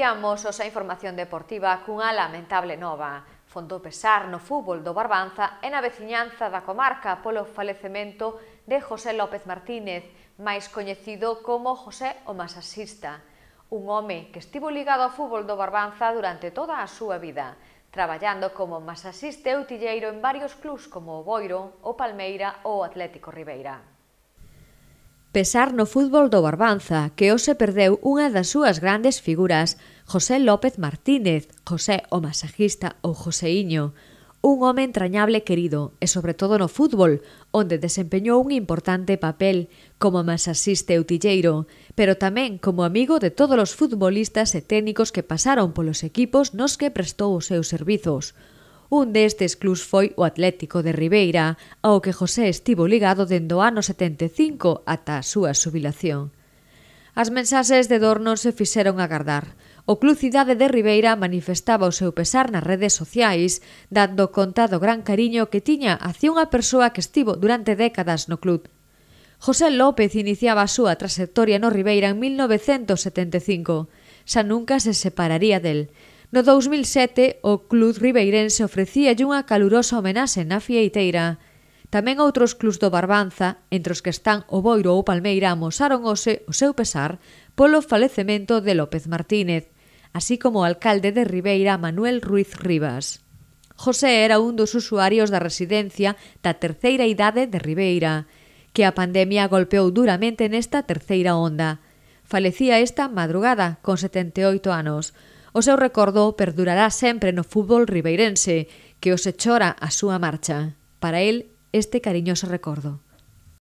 Iniciamos osa información deportiva cunha lamentable nova. Fondo pesar no fútbol do Barbanza e na veciñanza da comarca polo falecemento de José López Martínez, máis coñecido como José o Masasista, un home que estivo ligado ao fútbol do Barbanza durante toda a súa vida, traballando como masasista e utilleiro en varios clubs como o Boiro, o Palmeira ou o Atlético Ribeira. Pesar no fútbol do Barbanza, que hoxe perdeu unha das súas grandes figuras, José López Martínez, José o masajista ou Iño, un home entrañable querido, e sobre todo no fútbol, onde desempeñou un importante papel como e utilleiro, pero tamén como amigo de todos os futbolistas e técnicos que pasaron polos equipos nos que prestou os seus servizos. Un destes clubs foi o Atlético de Ribeira, ao que José estivo ligado dende o ano 75 ata a súa subilación. As mensaxes de dor non se fixeron agardar. O Club Cidade de Ribeira manifestaba o seu pesar nas redes sociais, dando conta do gran cariño que tiña hacia unha persoa que estivo durante décadas no club. José López iniciaba a súa trasectoria no Ribeira en 1975. Xa nunca se separaría del. No 2007, o Club Ribeirense ofrecíalle unha calurosa homenaxe na fieiteira. Tamén outros clubs do Barbanza, entre os que están o Boiro ou Palmeira, amosaron hoxe o seu pesar polo falecemento de López Martínez, así como o alcalde de Ribeira Manuel Ruiz Rivas. José era un dos usuarios da residencia da terceira idade de Ribeira, que a pandemia golpeou duramente nesta terceira onda. Falecía esta madrugada, con 78 anos, O seu recordo perdurará sempre no fútbol ribeirense, que os echora a súa marcha. Para el, este cariñoso recordo.